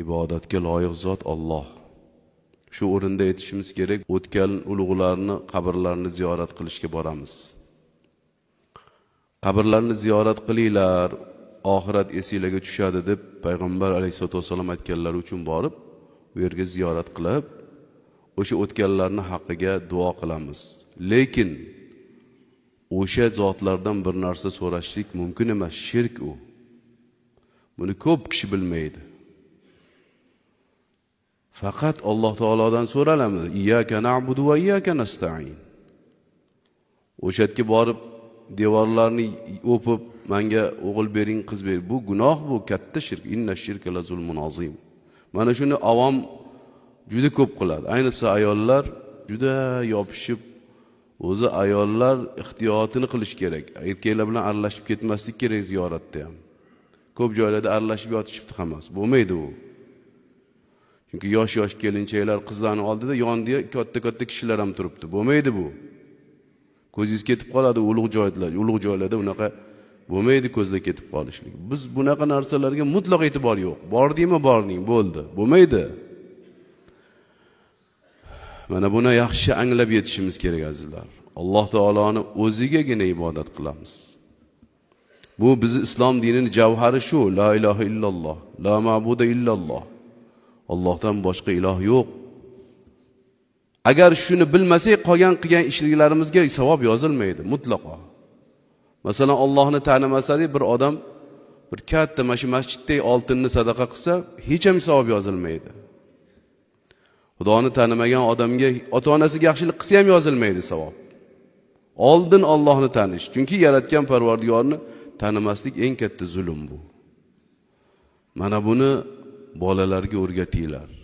ibodatga loyiq zot Alloh shu o'rinda aytishimiz kerak o'tgan ulug'larni qabrlarini ziyorat qilishga boramiz qabrlarni ziyorat qilinglar oxirat esinglarga tushadi deb payg'ambar alayhisalotu vassalom aytganlari uchun borib u yerga ziyorat qilib o'sha o'tganlarni haqqiga duo qilamiz lekin o'sha zotlardan bir narsa so'rashlik mumkin emas shirk u buni ko'p kishi bilmaydi faqat alloh taolodan so'ralamiz iyyaka na'budu va iyyaka nasta'in o'sha yerga borib devorlarni o'pib manga o'g'il bering qiz bering bu gunoh bu katta shirk inna shirka la zulmun azim mana shuni avom juda ko'p qiladi ayniqsa ayollar juda yopishib o'zi ayollar ehtiyotini qilish kerak erkaklar bilan aralashib ketmaslik kerak ziyoratda ham ko'p joylarda aralashib yotishibdi hammasi bo'lmaydi u chunki yosh yosh kelinchaklar qizlarni oldida yonida katta katta kishilar ham turibdi bo'lmaydi bu ko'zingiz ketib qoladi ulug' joylar ulug' joylarda unaqa bo'lmaydi ko'zlar ketib qolishlik biz bunaqa narsalarga mutlaq e'tibor yo'q bordingmi bording bo'ldi bo'lmaydi mana buni yaxshi anglab yetishimiz kerak azizlar alloh taoloni o'zigagina ibodat qilamiz bu bizni islom dinini javhari shu la ilaha illalloh la mabuda illalloh Allohdan boshqa iloh yo'q agar shuni bilmasak qolgan qilgan ishliklarimizga savob yozilmaydi mutlaqo masalan ollohni tanimasadik bir odam bir katta mana shu masjiddagi oltinni sadaqa qilsa hech ham savob yozilmaydi xudoni tanimagan odamga ota onasiga yaxshilik qilsa ham yozilmaydi savob oldin ollohni tanish chunki yaratgan parvardigorni tanimaslik eng katta zulm bu mana buni bolalarga o'rgatinglar